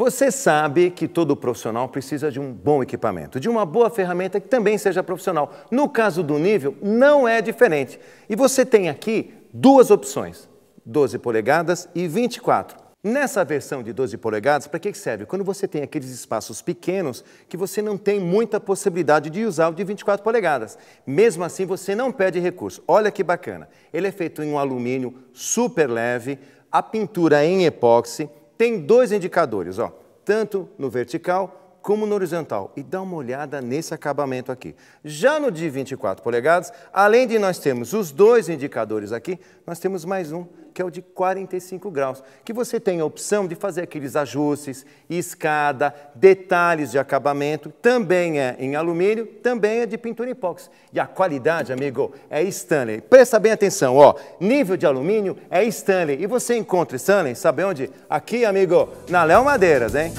Você sabe que todo profissional precisa de um bom equipamento, de uma boa ferramenta que também seja profissional. No caso do nível, não é diferente. E você tem aqui duas opções: 12 polegadas e 24. Nessa versão de 12 polegadas, para que serve? Quando você tem aqueles espaços pequenos que você não tem muita possibilidade de usar o de 24 polegadas. Mesmo assim, você não perde recurso. Olha que bacana. Ele é feito em um alumínio super leve, a pintura é em epóxi, tem dois indicadores, ó, tanto no vertical como no horizontal. E dá uma olhada nesse acabamento aqui. Já no de 24 polegadas, além de nós termos os dois indicadores aqui, nós temos mais um que é o de 45 graus, que você tem a opção de fazer aqueles ajustes, escada, detalhes de acabamento, também é em alumínio, também é de pintura epóxi. E a qualidade, amigo, é Stanley. Presta bem atenção, ó, nível de alumínio é Stanley. E você encontra Stanley, sabe onde? Aqui, amigo, na Léo Madeiras, hein?